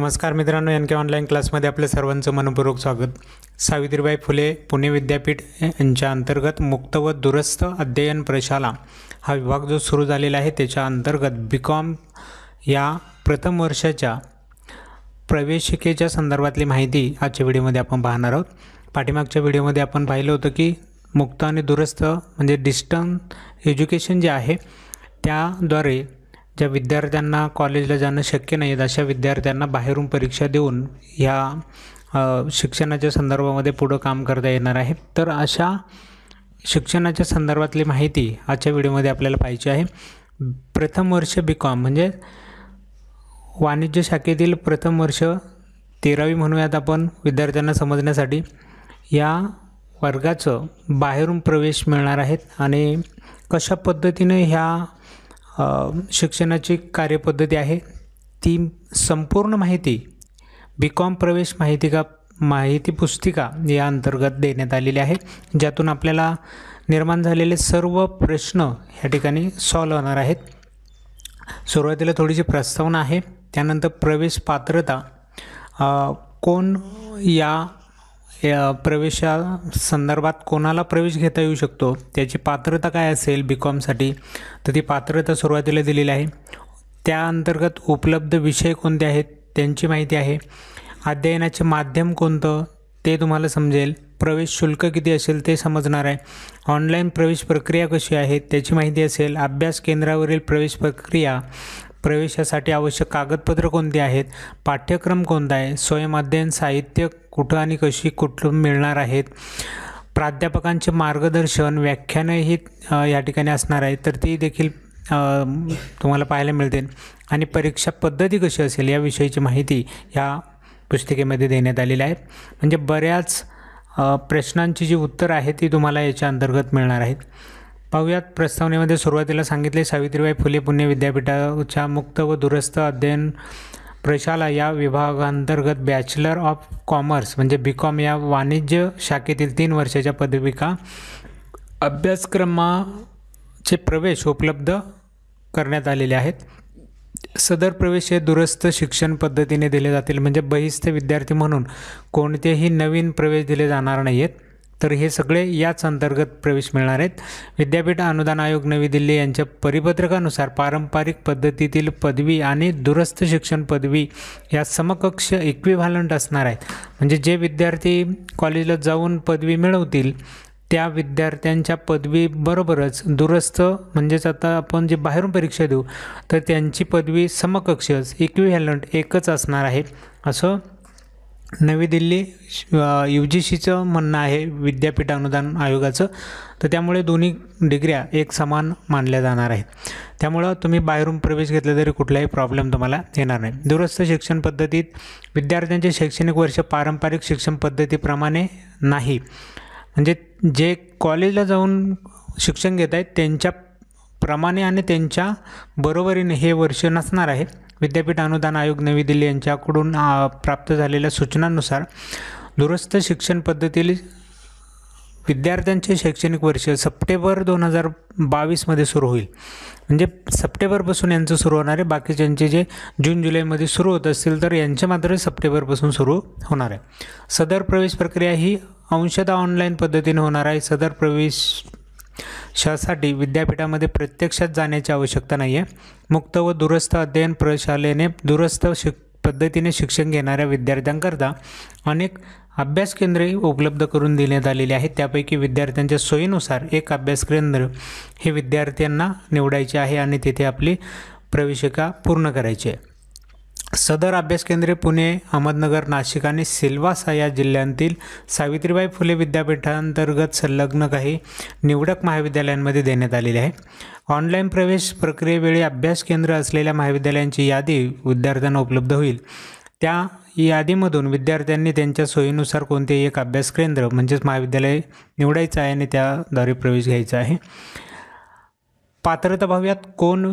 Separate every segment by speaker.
Speaker 1: नमस्कार मित्रांनो एन के ऑनलाईन क्लासमध्ये आपल्या सर्वांचं मनपूर्वक स्वागत सावित्रीबाई फुले पुणे विद्यापीठ यांच्या अंतर्गत मुक्त व दुरस्थ अध्ययन प्रशाला हा विभाग जो सुरू झालेला आहे त्याच्या अंतर्गत बी कॉम या प्रथम वर्षाच्या प्रवेशिकेच्या संदर्भातली माहिती आजच्या व्हिडिओमध्ये आपण पाहणार आहोत पाठीमागच्या व्हिडिओमध्ये आपण पाहिलं होतं की मुक्त आणि दुरस्थ म्हणजे डिस्टन्स एज्युकेशन जे आहे त्याद्वारे ज्या विद्यार्थ्यांना कॉलेजला जाणं शक्य नाही आहेत अशा विद्यार्थ्यांना बाहेरून परीक्षा देऊन ह्या शिक्षणाच्या संदर्भामध्ये पुढं काम करता येणार आहे तर अशा शिक्षणाच्या संदर्भातली माहिती आजच्या व्हिडिओमध्ये आपल्याला पाहिजे आहे प्रथम वर्ष बी कॉम म्हणजे वाणिज्य शाखेतील प्रथम वर्ष तेरावी म्हणूयात आपण विद्यार्थ्यांना समजण्यासाठी या वर्गाचं बाहेरून प्रवेश मिळणार आहेत आणि कशा पद्धतीने ह्या शिक्षणाची कार्यपद्धती आहे ती संपूर्ण माहिती बी कॉम प्रवेश माहितीका माहिती पुस्तिका या अंतर्गत देण्यात आलेली आहे ज्यातून आपल्याला निर्माण झालेले सर्व प्रश्न ह्या ठिकाणी सॉल्व होणार आहेत सुरुवातीला थोडीशी प्रस्तावना आहे त्यानंतर प्रवेश पात्रता कोण या या प्रवेशा संदर्भात कोणाला प्रवेश घेता येऊ शकतो त्याची पात्रता काय असेल बी कॉमसाठी तर ती पात्रता सुरुवातीला दिलेली आहे त्या अंतर्गत उपलब्ध विषय कोणते आहेत त्यांची माहिती आहे अध्ययनाचे माध्यम कोणतं ते तुम्हाला समजेल प्रवेश शुल्क किती असेल ते समजणार आहे ऑनलाईन प्रवेश प्रक्रिया कशी आहे त्याची माहिती असेल अभ्यास केंद्रावरील प्रवेश प्रक्रिया प्रवेशासाठी आवश्यक कागदपत्र कोणती आहेत पाठ्यक्रम कोणता आहे स्वयंअध्ययन साहित्य कुठं आणि कशी कुठून मिळणार आहेत प्राध्यापकांचे मार्गदर्शन व्याख्यानंही या ठिकाणी असणार आहे तर ती देखील तुम्हाला पाहायला मिळतील आणि परीक्षा पद्धती कशी असेल याविषयीची माहिती या पुस्तिकेमध्ये देण्यात आलेली आहे म्हणजे बऱ्याच प्रश्नांची जी उत्तरं आहेत ती तुम्हाला याच्या अंतर्गत मिळणार आहेत पाहूयात प्रस्तावनेमध्ये सुरुवातीला सांगितले सावित्रीबाई फुले पुणे विद्यापीठाच्या मुक्त व दुरस्त अध्ययन प्रशाला या विभागांतर्गत बॅचलर ऑफ कॉमर्स म्हणजे बी कॉम या वाणिज्य शाखेतील तीन वर्षाच्या पदविका अभ्यासक्रमाचे प्रवेश उपलब्ध करण्यात आलेले आहेत सदर प्रवेश हे दुरस्त शिक्षण पद्धतीने दिले जातील म्हणजे बहिस्थ विद्यार्थी म्हणून कोणतेही नवीन प्रवेश दिले जाणार नाही आहेत तर हे सगळे याच अंतर्गत प्रवेश मिळणार आहेत विद्यापीठ अनुदान आयोग नवी दिल्ली यांच्या परिपत्रकानुसार पारंपरिक पद्धतीतील पदवी आणि दुरस्थ शिक्षण पदवी या समकक्ष इक्विव्हॅलंट असणार आहेत म्हणजे जे विद्यार्थी कॉलेजला जाऊन पदवी मिळवतील त्या विद्यार्थ्यांच्या पदवीबरोबरच दुरस्थ म्हणजेच आता आपण जे बाहेरून परीक्षा देऊ तर त्यांची पदवी समकक्ष इक्विव्हॅलंट एकच असणार आहे असं नवी दिल्ली यू जी सीचं म्हणणं आहे विद्यापीठ अनुदान आयोगाचं तर त्यामुळे दोन्ही डिग्र्या एक समान मानल्या जाणार आहेत त्यामुळं तुम्ही बाहेरून प्रवेश घेतला तरी कुठलाही प्रॉब्लेम तुम्हाला येणार नाही दूरस्थ शिक्षण पद्धतीत विद्यार्थ्यांचे शैक्षणिक वर्ष पारंपरिक शिक्षण पद्धतीप्रमाणे नाही म्हणजे जे कॉलेजला जाऊन शिक्षण घेत आहेत त्यांच्या प्रमाणे आणि त्यांच्या बरोबरीने हे वर्ष नसणार आहे विद्यापीठ अनुदान आयोग नवी दिल्ली यांच्याकडून प्राप्त झालेल्या सूचनांनुसार दुरुस्त शिक्षण पद्धतीतील विद्यार्थ्यांचे शैक्षणिक वर्ष सप्टेंबर दोन हजार बावीसमध्ये सुरू होईल म्हणजे सप्टेंबरपासून यांचं सुरू होणार आहे बाकीच्यांचे जे जून जुलैमध्ये सुरू होत असतील तर यांचे मात्र सप्टेंबरपासून सुरू होणार आहे सदर प्रवेश प्रक्रिया ही अंशतः ऑनलाईन पद्धतीने होणार आहे सदर प्रवेश शासाठी विद्यापीठामध्ये प्रत्यक्षात जाण्याची आवश्यकता नाही आहे मुक्त व दूरस्थ अध्ययन प्रशालेने दूरस्थ शिक पद्धतीने शिक्षण घेणाऱ्या विद्यार्थ्यांकरता अनेक अभ्यास केंद्रे उपलब्ध करून देण्यात आलेली आहेत त्यापैकी विद्यार्थ्यांच्या सोयीनुसार एक अभ्यास केंद्र हे विद्यार्थ्यांना निवडायचे आहे आणि तिथे आपली प्रवेशिका पूर्ण करायची आहे सदर अभ्यास केंद्रे पुणे अहमदनगर नाशिक आणि सिल्वासा या जिल्ह्यांतील सावित्रीबाई फुले विद्यापीठांतर्गत संलग्न काही निवडक महाविद्यालयांमध्ये देण्यात आलेले आहे ऑनलाईन प्रवेश प्रक्रियेवेळी अभ्यास केंद्र असलेल्या महाविद्यालयांची यादी विद्यार्थ्यांना उपलब्ध होईल त्या यादीमधून विद्यार्थ्यांनी त्यांच्या सोयीनुसार कोणतेही एक अभ्यास केंद्र म्हणजेच महाविद्यालय निवडायचं आहे आणि त्याद्वारे प्रवेश घ्यायचा आहे पात्रता भाव्यात कोण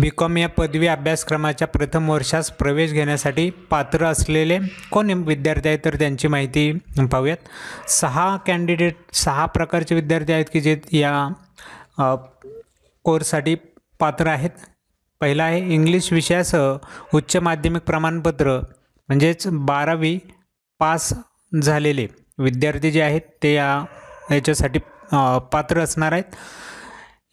Speaker 1: बी कॉम या पदवी अभ्यासक्रमाच्या प्रथम वर्षास प्रवेश घेण्यासाठी पात्र असलेले कोण विद्यार्थी आहेत तर त्यांची माहिती पाहूयात सहा कॅन्डिडेट सहा प्रकारचे विद्यार्थी आहेत की जे या कोर्ससाठी पात्र आहेत पहिला आहे इंग्लिश विषयासह उच्च माध्यमिक प्रमाणपत्र म्हणजेच बारावी पास झालेले विद्यार्थी जे आहेत ते या याच्यासाठी पात्र असणार आहेत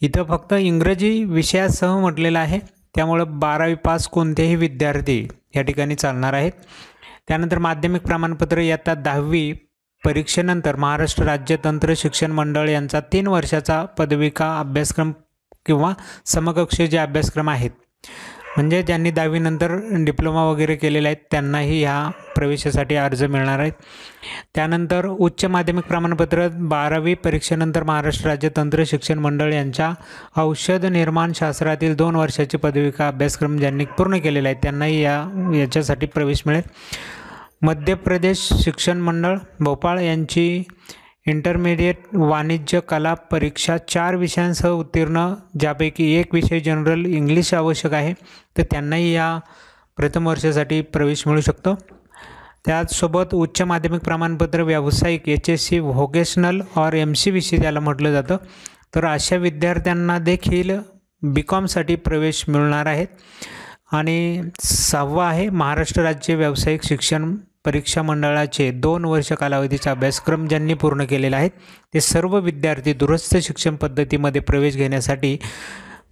Speaker 1: इथं फक्त इंग्रजी विषयासह म्हटलेलं आहे त्यामुळं बारावी पास कोणतेही विद्यार्थी या ठिकाणी चालणार आहेत त्यानंतर माध्यमिक प्रमाणपत्र इयत्ता दहावी परीक्षेनंतर महाराष्ट्र राज्य तंत्र शिक्षण मंडळ यांचा तीन वर्षाचा पदविका अभ्यासक्रम किंवा समकक्ष जे अभ्यासक्रम आहेत म्हणजे ज्यांनी दहावीनंतर डिप्लोमा वगैरे केलेले आहेत त्यांनाही ह्या प्रवेशासाठी अर्ज मिळणार आहेत त्यानंतर उच्च माध्यमिक प्रमाणपत्र बारावी परीक्षेनंतर महाराष्ट्र राज्य तंत्र शिक्षण मंडळ यांच्या औषध निर्माण शास्त्रातील दोन वर्षाची पदविका अभ्यासक्रम ज्यांनी पूर्ण केलेला आहे त्यांनाही या याच्यासाठी प्रवेश मिळेल मध्य प्रदेश शिक्षण मंडळ भोपाळ यांची इंटरमिडिएट वाणिज्य कला परीक्षा चार विषयांसह उत्तीर्ण ज्यापैकी एक विषय जनरल इंग्लिश आवश्यक आहे तर त्यांनाही या प्रथम वर्षासाठी प्रवेश मिळू शकतो त्याचसोबत उच्च माध्यमिक प्रमाणपत्र व्यावसायिक एच एस सी व्होकेशनल और एम सी बी सी ज्याला म्हटलं जातं तर अशा विद्यार्थ्यांना देखील बी कॉमसाठी प्रवेश मिळणार आहेत आणि सहावा आहे महाराष्ट्र राज्य व्यावसायिक शिक्षण परीक्षा मंडळाचे दोन वर्ष कालावधीचा अभ्यासक्रम ज्यांनी पूर्ण केलेला आहे ते सर्व विद्यार्थी दुरस्त शिक्षण पद्धतीमध्ये प्रवेश घेण्यासाठी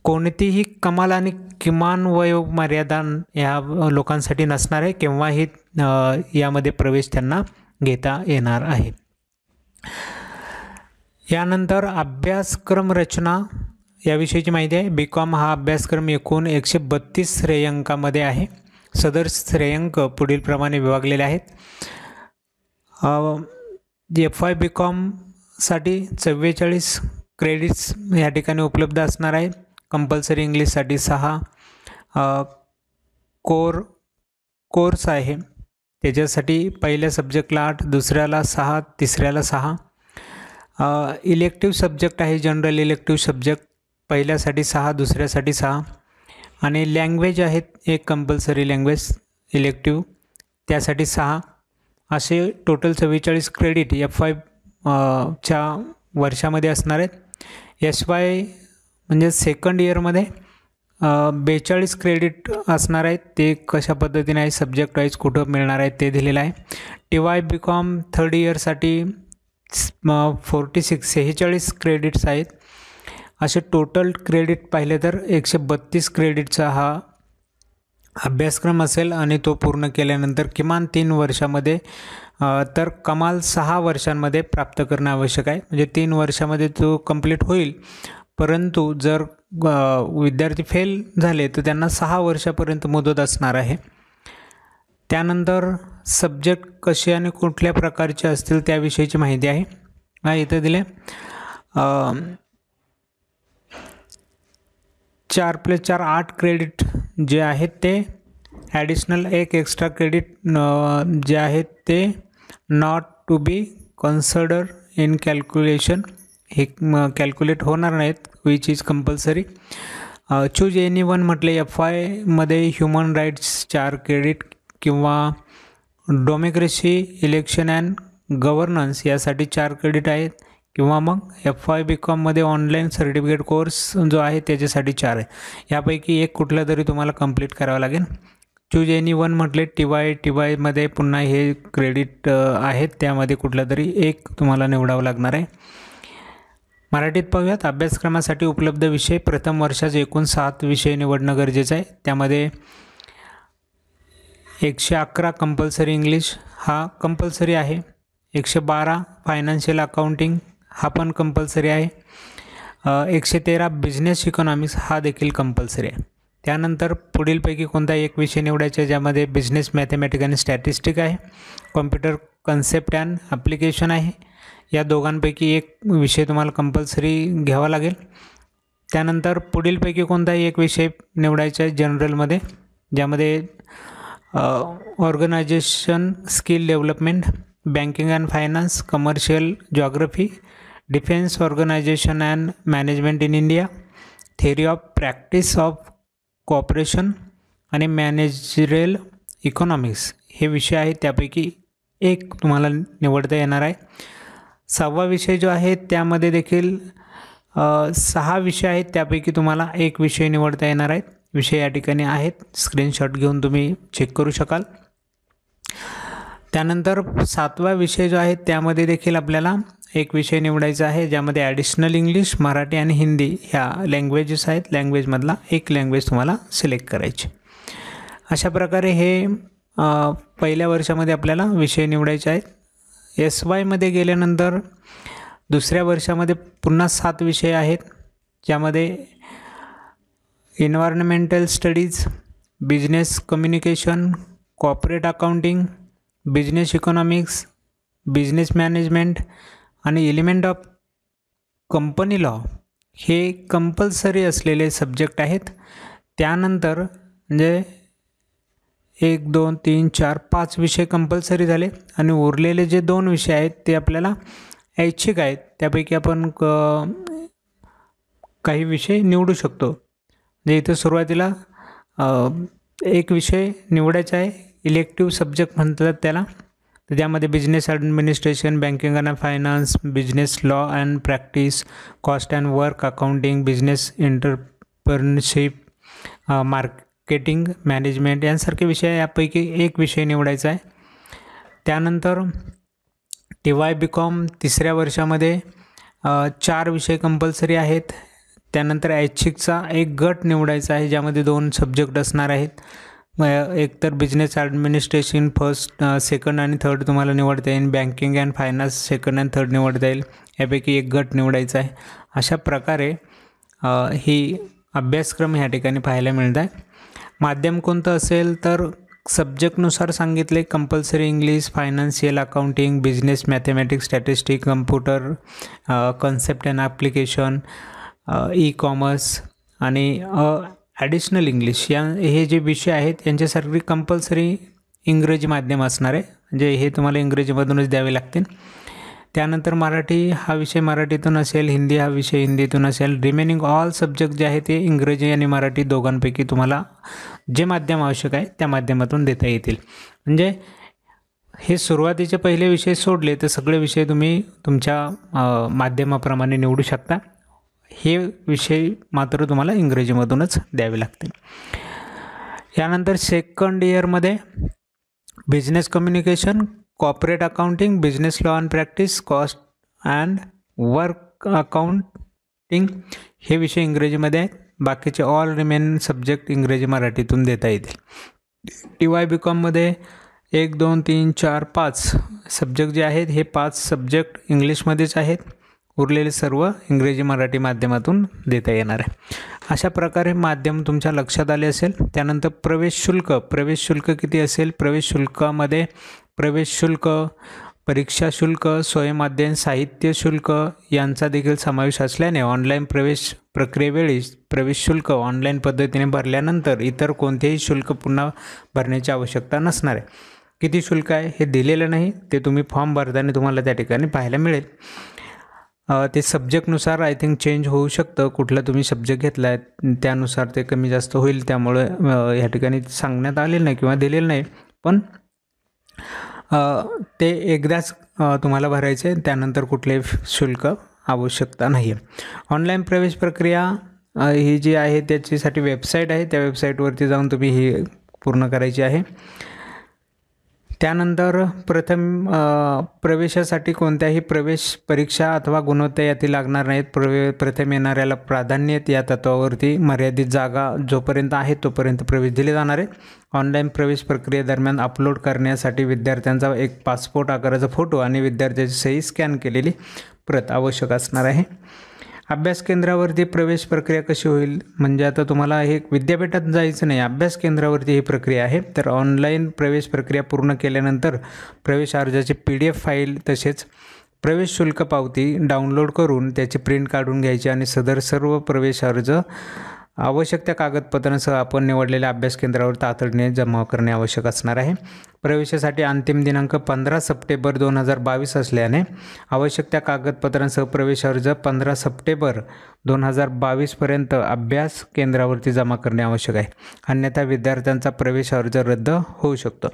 Speaker 1: कोणतीही कमाल आणि किमान वयोमर्यादा या लोकांसाठी नसणार आहे केव्हाही यामध्ये प्रवेश त्यांना घेता येणार आहे यानंतर अभ्यासक्रम रचना याविषयीची माहिती आहे बी कॉम हा अभ्यासक्रम एकूण एकशे बत्तीस श्रेयांकामध्ये आहे सदर श्रेयांक पुढीलप्रमाणे विभागलेले आहेत एफ आय बी कॉमसाठी चव्वेचाळीस क्रेडिट्स या ठिकाणी उपलब्ध असणार आहे कंपल्सरी इंग्लिशसाठी सहा कोर कोर्स आहे त्याच्यासाठी पहिल्या सब्जेक्टला आठ दुसऱ्याला सहा तिसऱ्याला सहा इलेक्टिव्ह सब्जेक्ट आहे जनरल इलेक्टिव्ह सब्जेक्ट पहिल्यासाठी सहा दुसऱ्यासाठी सहा आणि लँग्वेज आहेत एक कंपल्सरी लँग्वेज इलेक्टिव त्यासाठी सहा असे टोटल चव्वेचाळीस क्रेडिट एफ वाय च्या वर्षामध्ये असणार आहेत एस वाय म्हणजे सेकंड इयरमध्ये बेचाळीस क्रेडिट असणार आहेत ते कशा पद्धतीने आहे सब्जेक्ट वाईज कुठं मिळणार आहे ते दिलेलं आहे T Y B com third इयरसाठी फोर्टी सिक्स सेहेचाळीस क्रेडिट्स आहेत असे टोटल क्रेडिट पाहिले तर एकशे बत्तीस क्रेडिटचा हा अभ्यासक्रम असेल आणि तो पूर्ण केल्यानंतर किमान तीन वर्षामध्ये तर कमाल सहा वर्षांमध्ये प्राप्त करणं आवश्यक आहे म्हणजे तीन वर्षामध्ये तो कंप्लीट होईल परंतु जर विद्यार्थी फेल झाले तर त्यांना सहा वर्षापर्यंत मुदत असणार आहे त्यानंतर सब्जेक्ट कसे आणि कुठल्या प्रकारचे असतील त्याविषयीची माहिती आहे इथं दिले चार प्लस चार आठ क्रेडिट जे आहेत ते ॲडिशनल एक एक्स्ट्रा क्रेडिट जे आहेत ते not to be considered in calculation हे कॅल्क्युलेट होणार नाहीत which is compulsory choose any one म्हटले एफ आयमध्ये ह्युमन राईट्स चार क्रेडिट किंवा डोमेक्रेसी इलेक्शन अँड गव्हर्नन्स यासाठी चार क्रेडिट आहेत किंवा मग एफ वाय बी कॉममध्ये ऑनलाईन सर्टिफिकेट कोर्स जो आहे त्याच्यासाठी चार आहे यापैकी एक कुठला तरी तुम्हाला कंप्लीट करावा लागेल चूज एनी वन म्हटले टी वाय टी वायमध्ये पुन्हा हे क्रेडिट आहेत त्यामध्ये कुठला तरी एक तुम्हाला निवडावं लागणार आहे मराठीत पाहूयात अभ्यासक्रमासाठी उपलब्ध विषय प्रथम वर्षाचे एकूण सात विषय निवडणं गरजेचं आहे त्यामध्ये एकशे अकरा कंपल्सरी इंग्लिश हा कंपल्सरी आहे एकशे बारा फायनान्शियल अकाउंटिंग हा पण कंपल्सरी आहे एकशे तेरा बिझनेस इकॉनॉमिक्स हा देखील कंपल्सरी आहे त्यानंतर पुढीलपैकी कोणता एक विषय निवडायचा ज्यामध्ये बिझनेस मॅथमॅटिक आणि स्टॅटिस्टिक आहे कॉम्प्युटर कन्सेप्ट अँड ॲप्लिकेशन आहे या दोघांपैकी एक विषय तुम्हाला कंपल्सरी घ्यावा लागेल त्यानंतर पुढीलपैकी कोणताही एक विषय निवडायचा आहे जनरलमध्ये ज्यामध्ये organisation skill development banking and finance commercial geography defence organisation and management in India theory of practice of cooperation आणि मॅनेजरेल इकॉनॉमिक्स हे विषय आहेत त्यापैकी एक तुम्हाला निवडता येणार आहे सहावा विषय जो आहे त्यामध्ये देखील सहा विषय आहेत त्यापैकी तुम्हाला एक विषय निवडता येणार आहेत विषय या ठिकाणी आहेत स्क्रीनशॉट घेऊन तुम्ही चेक करू शकाल त्यानंतर सातवा विषय जो आहे त्यामध्ये देखील आपल्याला एक विषय निवडायचा आहे ज्यामध्ये ॲडिशनल इंग्लिश मराठी आणि हिंदी ह्या लँग्वेजेस आहेत लँग्वेजमधला एक लँग्वेज तुम्हाला सिलेक्ट करायची अशा प्रकारे हे पहिल्या वर्षामध्ये आपल्याला विषय निवडायचे आहेत एस वायमध्ये गेल्यानंतर दुसऱ्या वर्षामध्ये पुन्हा सात विषय आहेत ज्यामध्ये environmental studies business communication corporate accounting business economics business management आणि एलिमेंट ऑफ कंपनी लॉ हे कंपल्सरी असलेले सब्जेक्ट आहेत त्यानंतर म्हणजे एक दोन तीन चार पाच विषय कंपल्सरी झाले आणि उरलेले जे दोन विषय आहेत ते आपल्याला ऐच्छिक आहेत त्यापैकी आपण क काही विषय निवडू शकतो म्हणजे इथे सुरुवातीला एक विषय निवडायचा आहे इलेक्टिव्ह सब्जेक्ट म्हणतात त्याला तर त्यामध्ये business administration banking and finance business law and practice cost and work accounting business entrepreneurship marketing management यांसारखे विषय यापैकी एक विषय निवडायचा आहे त्यानंतर टी वाय बी कॉम तिसऱ्या वर्षामध्ये चार विषय कंपल्सरी आहेत त्यानंतर ऐच्छिकचा एक गट निवडायचा आहे ज्यामध्ये दोन सब्जेक्ट असणार आहेत एक तर बिझनेस ॲडमिनिस्ट्रेशन फर्स्ट सेकंड आणि थर्ड तुम्हाला निवडता येईल banking and finance second and third निवडता येईल यापैकी एक गट निवडायचा आहे अशा प्रकारे ही अभ्यासक्रम ह्या ठिकाणी पाहायला मिळत आहे माध्यम कोणतं असेल तर सब्जेक्टनुसार सांगितले compulsory English financial accounting business mathematics statistic computer concept and application e commerce आणि ॲडिशनल इंग्लिश या हे जे विषय आहेत यांच्यासाठी कंपल्सरी इंग्रजी माध्यम असणार आहे म्हणजे हे तुम्हाला इंग्रजीमधूनच द्यावे लागतील त्यानंतर मराठी हा विषय मराठीतून असेल हिंदी हा विषय हिंदीतून असेल रिमेनिंग ऑल सब्जेक्ट जे आहे ते इंग्रजी आणि मराठी दोघांपैकी तुम्हाला जे माध्यम आवश्यक आहे त्या माध्यमातून देता येतील म्हणजे हे सुरुवातीचे पहिले विषय सोडले तर सगळे विषय तुम्ही तुमच्या माध्यमाप्रमाणे निवडू शकता हे विषय मात्र तुम्हाला इंग्रजीमधूनच द्यावे लागतील यानंतर सेकंड इयरमध्ये business communication corporate accounting business law and practice cost and work accounting हे विषय इंग्रजीमध्ये आहेत बाकीचे ऑल रिमेन सब्जेक्ट इंग्रजी मराठीतून देता येतील टी वाय बी कॉममध्ये एक दोन तीन चार पाच सब्जेक्ट जे आहेत हे पाच सब्जेक्ट इंग्लिशमध्येच आहेत उरलेले सर्व इंग्रजी मराठी माध्यमातून देता येणार आहे अशा प्रकारे माध्यम तुमच्या लक्षात आले असेल त्यानंतर प्रवेश शुल्क प्रवेश शुल्क किती असेल प्रवेश शुल्कामध्ये प्रवेश शुल्क परीक्षा शुल्क स्वयंमाध्यम साहित्य शुल्क यांचा देखील समावेश असल्याने ऑनलाईन प्रवेश प्रक्रियेवेळी प्रवेश शुल्क ऑनलाईन पद्धतीने भरल्यानंतर इतर कोणतेही शुल्क पुन्हा भरण्याची आवश्यकता नसणार आहे किती शुल्क आहे हे दिलेलं नाही ते तुम्ही फॉर्म भरताना तुम्हाला त्या ठिकाणी पाहायला मिळेल ते सब्जेक्टनुसार आय थिंक चेंज होऊ शकतं कुठला तुम्ही सब्जेक्ट घेतला आहे त्यानुसार ते कमी जास्त होईल त्यामुळे ह्या ठिकाणी सांगण्यात आलेलं नाही किंवा दिलेलं नाही पण ते एकदाच तुम्हाला भरायचे आहे त्यानंतर कुठले शुल्क आवश्यकता नाही आहे ऑनलाईन प्रवेश प्रक्रिया ही जी आहे त्याच्यासाठी वेबसाईट आहे त्या वेबसाईटवरती जाऊन तुम्ही ही पूर्ण करायची आहे त्यानंतर प्रथम प्रवेशासाठी कोणत्याही प्रवेश परीक्षा अथवा गुणवत्ता लागणार नाहीत प्रवे प्रथम येणाऱ्याला प्राधान्य या तत्वावरती मर्यादित जागा जोपर्यंत आहे तोपर्यंत प्रवेश दिले जाणार आहे ऑनलाईन प्रवेश प्रक्रियेदरम्यान अपलोड करण्यासाठी विद्यार्थ्यांचा एक पासपोर्ट आकाराचा फोटो आणि विद्यार्थ्याची सही स्कॅन केलेली प्रत आवश्यक असणार आहे अभ्यास केंद्रावरती प्रवेश प्रक्रिया कशी होईल म्हणजे आता तुम्हाला हे विद्यापीठात जायचं नाही अभ्यास केंद्रावरती ही प्रक्रिया आहे तर ऑनलाईन प्रवेश प्रक्रिया पूर्ण केल्यानंतर प्रवेश अर्जाची पी डी एफ फाईल तसेच प्रवेश शुल्क पावती डाउनलोड करून त्याची प्रिंट काढून घ्यायची आणि सदर सर्व प्रवेश अर्ज आवश्यक त्या कागदपत्रांसह आपण निवडलेल्या अभ्यास केंद्रावर तातडीने जमा करणे आवश्यक असणार आहे प्रवेशासाठी अंतिम दिनांक पंधरा सप्टेंबर दोन हजार बावीस असल्याने आवश्यक त्या कागदपत्रांसह प्रवेश अर्ज पंधरा सप्टेंबर दोन हजार बावीसपर्यंत अभ्यास केंद्रावरती जमा करणे आवश्यक आहे अन्यथा विद्यार्थ्यांचा प्रवेश अर्ज रद्द होऊ शकतो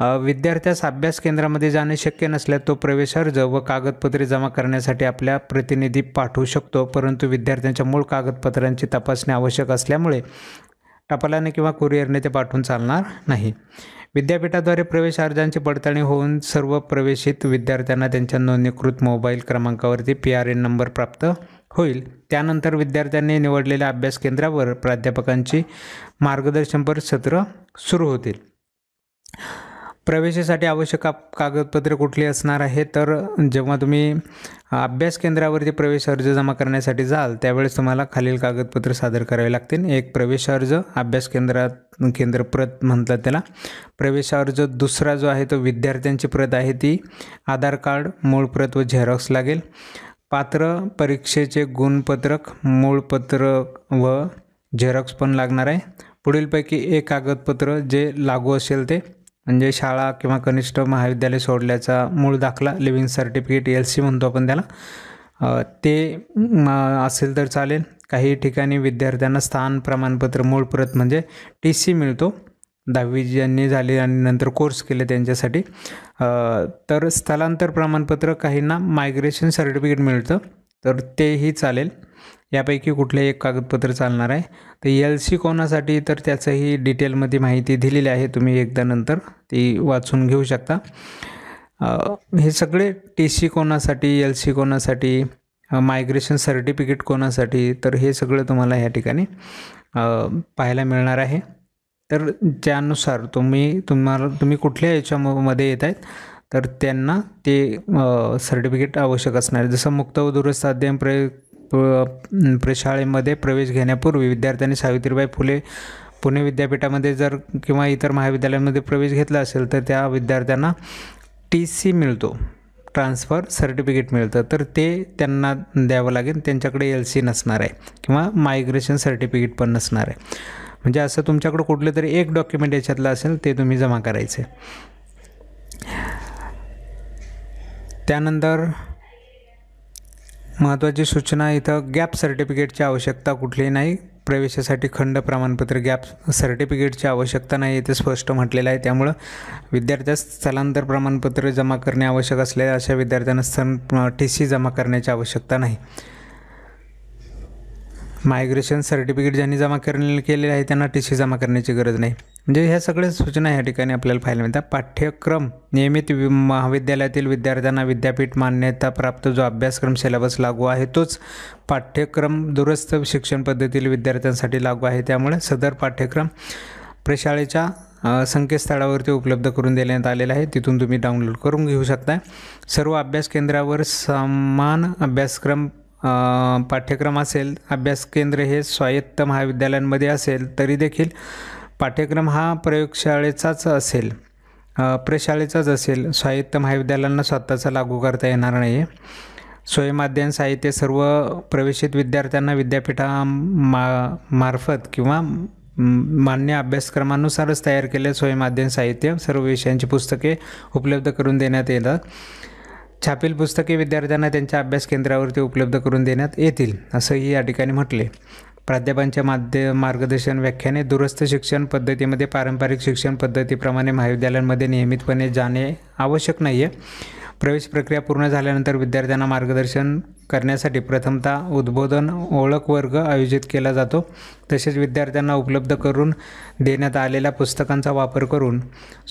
Speaker 1: विद्यार्थ्यास अभ्यास केंद्रामध्ये जाणे शक्य नसल्यास तो प्रवेश अर्ज व कागदपत्रे जमा करण्यासाठी आपल्या प्रतिनिधी पाठवू शकतो परंतु विद्यार्थ्यांच्या मूळ कागदपत्रांची तपासणी आवश्यक असल्यामुळे टपालाने किंवा कुरिअरने ते पाठवून चालणार नाही विद्यापीठाद्वारे प्रवेश अर्जांची पडताळणी होऊन सर्व प्रवेशित विद्यार्थ्यांना त्यांच्या नोंदणीकृत मोबाईल क्रमांकावरती पी आर एन नंबर प्राप्त होईल त्यानंतर विद्यार्थ्यांनी निवडलेल्या अभ्यास केंद्रावर प्राध्यापकांची मार्गदर्शनपर सत्र सुरू होतील प्रवेशासाठी आवश्यक कागदपत्रे कुठली असणार आहे तर जेव्हा तुम्ही अभ्यास केंद्रावरती प्रवेश अर्ज जमा करण्यासाठी जाल त्यावेळेस तुम्हाला खालील कागदपत्र सादर करावे लागतील एक प्रवेश अर्ज अभ्यास केंद्रात केंद्र प्रत म्हणतात त्याला प्रवेश अर्ज दुसरा जो आहे तो विद्यार्थ्यांची प्रत आहे ती आधार कार्ड मूळ प्रत व झेरॉक्स लागेल पात्र परीक्षेचे गुणपत्रक मूळ पत्र व झेरॉक्स पण लागणार आहे पुढीलपैकी एक कागदपत्र जे लागू असेल ते म्हणजे शाळा किंवा कनिष्ठ महाविद्यालय सोडल्याचा मूळ दाखला लिव्हिंग सर्टिफिकेट एल सी म्हणतो आपण त्याला ते असेल तर चालेल काही ठिकाणी विद्यार्थ्यांना स्थान प्रमाणपत्र मूळ प्रत म्हणजे टी सी मिळतो दहावी ज्यांनी झाली आणि नंतर कोर्स केले त्यांच्यासाठी तर स्थलांतर प्रमाणपत्र काहींना मायग्रेशन सर्टिफिकेट मिळतं तर तेही चालेल यापैकी कुठले एक कागदपत्र चालणार आहे तर एल सी कोणासाठी तर त्याचंही डिटेलमध्ये माहिती दिलेली आहे तुम्ही एकदा नंतर ती वाचून घेऊ शकता हे सगळे टी सी कोणासाठी एल सी कोणासाठी मायग्रेशन सर्टिफिकेट कोणासाठी तर हे सगळं तुम्हाला या ठिकाणी पाहायला मिळणार आहे तर त्यानुसार तुम्ही तुम्हाला तुम्ही कुठल्या याच्यामध्ये येत आहेत तर त्यांना ते सर्टिफिकेट आवश्यक असणार आहे जसं मुक्त व दुरुस्त अध्ययन प्रयोग प शाळेमध्ये प्रवेश घेण्यापूर्वी विद्यार्थ्यांनी सावित्रीबाई फुले पुणे विद्यापीठामध्ये जर किंवा इतर महाविद्यालयांमध्ये प्रवेश घेतला असेल तर त्या विद्यार्थ्यांना टी सी मिळतो ट्रान्सफर सर्टिफिकेट मिळतं तर ते त्यांना द्यावं लागेल त्यांच्याकडे एल सी नसणार आहे किंवा मायग्रेशन सर्टिफिकेट पण नसणार आहे म्हणजे असं तुमच्याकडं कुठलं तरी एक डॉक्युमेंट याच्यातलं असेल ते तुम्ही जमा करायचे त्यानंतर महत्त्वाची सूचना इथं गॅप सर्टिफिकेटची आवश्यकता कुठलीही नाही प्रवेशासाठी खंड प्रमाणपत्र गॅप सर्टिफिकेटची आवश्यकता नाही येथे स्पष्ट म्हटलेलं आहे त्यामुळं विद्यार्थ्यास स्थलांतर प्रमाणपत्र जमा करणे आवश्यक असलेल्या अशा विद्यार्थ्यांना सन टी सी जमा करण्याची आवश्यकता नाही मायग्रेशन सर्टिफिकेट ज्यांनी जमा करणे केलेले आहे त्यांना टी सी जमा करण्याची गरज नाही म्हणजे ह्या सगळ्या सूचना या ठिकाणी आपल्याला पाहायला मिळतात पाठ्यक्रम नियमित वि महाविद्यालयातील विद्यार्थ्यांना विद्यापीठ मान्यता प्राप्त जो अभ्यासक्रम सिलेबस लागू आहे तोच पाठ्यक्रम दुरस्थ शिक्षण पद्धतीतील विद्यार्थ्यांसाठी लागू आहे त्यामुळे सदर पाठ्यक्रम प्रशाळेच्या संकेतस्थळावरती उपलब्ध करून देण्यात आलेला आहे तिथून तुम्ही डाउनलोड करून घेऊ शकता सर्व अभ्यास केंद्रावर समान अभ्यासक्रम पाठ्यक्रम असेल अभ्यास केंद्र हे स्वायत्त महाविद्यालयांमध्ये असेल तरी देखील पाठ्यक्रम हा प्रयोगशाळेचाच असेल प्रशाळेचाच असेल स्वायत्त महाविद्यालयांना स्वतःचा लागू करता येणार नाही माध्यम साहित्य सर्व प्रवेशित विद्यार्थ्यांना विद्यापीठा मा मार्फत किंवा मान्य अभ्यासक्रमानुसारच तयार केले स्वयंअध्ययन साहित्य सर्व विषयांची पुस्तके उपलब्ध करून देण्यात येतात छापील पुस्तके विद्यार्थ्यांना त्यांच्या अभ्यास केंद्रावरती उपलब्ध करून देण्यात येतील असंही या ठिकाणी म्हटले प्राध्यापांच्या माध्य मार्गदर्शन व्याख्याने दुरस्थ शिक्षण पद्धतीमध्ये पारंपरिक शिक्षण पद्धतीप्रमाणे महाविद्यालयांमध्ये नियमितपणे जाणे आवश्यक नाही आहे प्रवेश प्रक्रिया पूर्ण झाल्यानंतर विद्यार्थ्यांना मार्गदर्शन करण्यासाठी प्रथमतः उद्बोधन ओळख वर्ग आयोजित केला जातो तसेच विद्यार्थ्यांना उपलब्ध करून देण्यात आलेल्या पुस्तकांचा वापर करून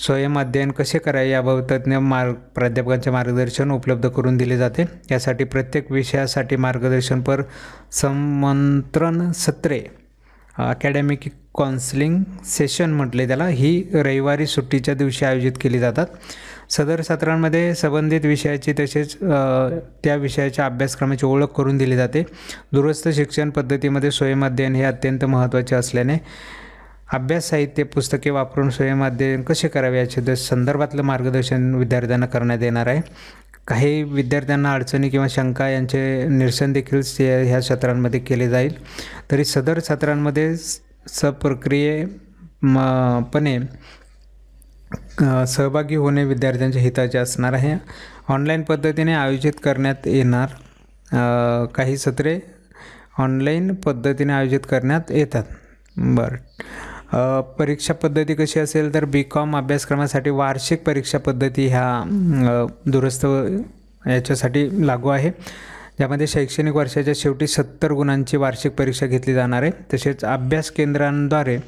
Speaker 1: स्वयं अध्ययन कसे करावे याबाबत तज्ज्ञ मार्ग प्राध्यापकांचे मार्गदर्शन उपलब्ध करून दिले जाते यासाठी प्रत्येक विषयासाठी मार्गदर्शनपर समंत्रण सत्रे अकॅडमिक काउन्सिलिंग सेशन म्हटले त्याला ही रविवारी सुट्टीच्या दिवशी आयोजित केली जातात सदर सत्रांमध्ये संबंधित विषयाची तसेच त्या विषयाच्या अभ्यासक्रमाची ओळख करून दिली जाते दूरस्थ शिक्षण पद्धतीमध्ये स्वयंअध्ययन हे अत्यंत महत्त्वाचे असल्याने अभ्यास साहित्य पुस्तके वापरून स्वयंअध्ययन कसे करावे याच्या संदर्भातलं मार्गदर्शन विद्यार्थ्यांना करण्यात येणार आहे काही विद्यार्थ्यांना अडचणी किंवा शंका यांचे निरसन देखील ह्या सत्रांमध्ये केले जाईल तरी सदर सत्रांमध्ये सप्रक्रिये म पणे सहभागी होणे विद्यार्थ्यांच्या हिताचे असणार आहे ऑनलाईन पद्धतीने आयोजित करण्यात येणार काही सत्रे ऑनलाईन पद्धतीने आयोजित करण्यात येतात बरं परीक्षा पद्धती कशी असेल तर बी कॉम अभ्यासक्रमासाठी वार्षिक परीक्षा पद्धती ह्या दुरुस्त याच्यासाठी लागू आहे ज्यामध्ये शैक्षणिक वर्षाच्या शेवटी सत्तर गुणांची वार्षिक परीक्षा घेतली जाणार आहे तसेच अभ्यास केंद्रांद्वारे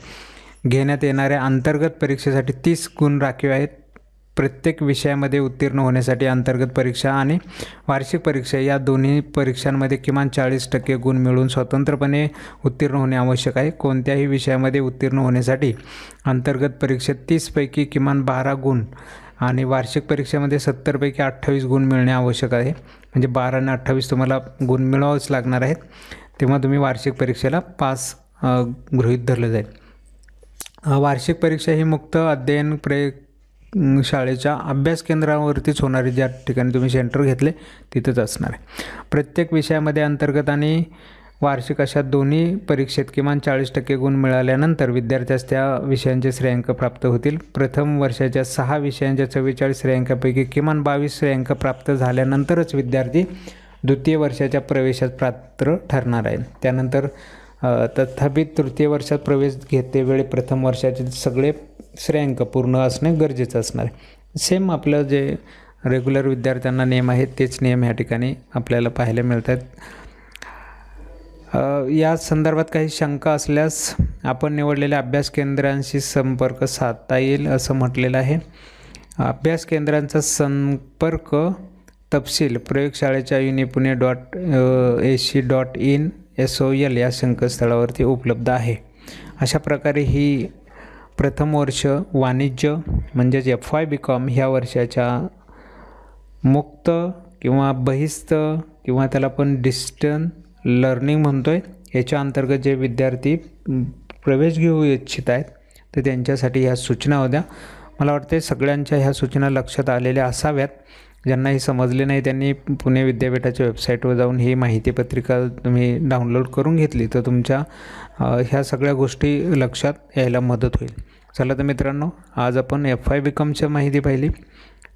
Speaker 1: घेण्यात येणाऱ्या अंतर्गत परीक्षेसाठी तीस गुण राखीव आहेत प्रत्येक विषयामध्ये उत्तीर्ण होण्यासाठी अंतर्गत परीक्षा आणि वार्षिक परीक्षा या दोन्ही परीक्षांमध्ये किमान चाळीस टक्के गुण मिळून स्वतंत्रपणे उत्तीर्ण होणे आवश्यक आहे कोणत्याही विषयामध्ये उत्तीर्ण होण्यासाठी अंतर्गत परीक्षेत तीसपैकी किमान बारा गुण आणि वार्षिक परीक्षेमध्ये सत्तरपैकी अठ्ठावीस गुण मिळणे आवश्यक आहे म्हणजे बारा आणि अठ्ठावीस तुम्हाला गुण मिळवावेच लागणार आहेत तेव्हा तुम्ही वार्षिक परीक्षेला पास गृहीत धरलं जाईल वार्षिक परीक्षा ही मुक्त अध्ययन प्रे शाळेच्या अभ्यास केंद्रावरतीच होणारी ज्या ठिकाणी तुम्ही सेंटर घेतले तिथंच असणार आहे प्रत्येक विषयामध्ये अंतर्गत आणि वार्षिक अशा दोन्ही परीक्षेत किमान चाळीस टक्के गुण मिळाल्यानंतर विद्यार्थ्यास त्या विषयांचे श्रेयांक प्राप्त होतील प्रथम वर्षाच्या सहा विषयांच्या चव्वेचाळीस श्रेयांकापैकी किमान बावीस श्रेयांक प्राप्त झाल्यानंतरच विद्यार्थी द्वितीय वर्षाच्या प्रवेशात पात्र ठरणार आहे त्यानंतर तथापि तृतीय वर्षात प्रवेश घेते घेतेवेळी प्रथम वर्षाचे सगळे श्रेयांक पूर्ण असणे गरजेचं असणार आहे सेम आपलं जे रेग्युलर विद्यार्थ्यांना नियम आहेत तेच नियम ह्या ठिकाणी आपल्याला पाहायला मिळत आहेत या संदर्भात काही शंका असल्यास आपण निवडलेल्या अभ्यास केंद्रांशी संपर्क साधता येईल असं म्हटलेलं आहे अभ्यास केंद्रांचा संपर्क तपशील प्रयोगशाळेच्या युनिपुणे dot A C dot in या सोयल या e संकेतस्थळावरती उपलब्ध आहे अशा प्रकारे ही प्रथम वर्ष वाणिज्य म्हणजेच एफ वाय बी कॉम ह्या वर्षाच्या मुक्त किंवा बहिस्त किंवा त्याला पण डिस्टन लर्निंग म्हणतो आहे याच्या अंतर्गत जे विद्यार्थी प्रवेश घेऊ इच्छित आहेत तर त्यांच्यासाठी ह्या सूचना होत्या मला वाटते सगळ्यांच्या ह्या सूचना लक्षात आलेल्या असाव्यात ज्यांना हे समजले नाही त्यांनी पुणे विद्यापीठाच्या वेबसाईटवर जाऊन ही माहिती पत्रिका तुम्ही डाउनलोड करून घेतली तर तुमच्या ह्या सगळ्या गोष्टी लक्षात यायला मदत होईल चला तर मित्रांनो आज आपण एफ आय बी कॉमच्या माहिती पाहिली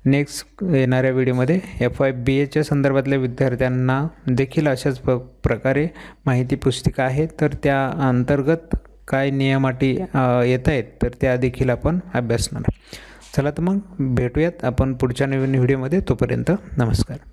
Speaker 1: नेक्स्ट येणाऱ्या व्हिडिओमध्ये एफ आय बी एच्या संदर्भातल्या विद्यार्थ्यांना देखील अशाच प प्रकारे माहिती पुस्तिका आहे तर त्या अंतर्गत काय नियमाटी येत आहेत तर त्या देखील आपण अभ्यासणार चला तर मग भेटूयात आपण पुढच्या नवीन व्हिडिओमध्ये तोपर्यंत नमस्कार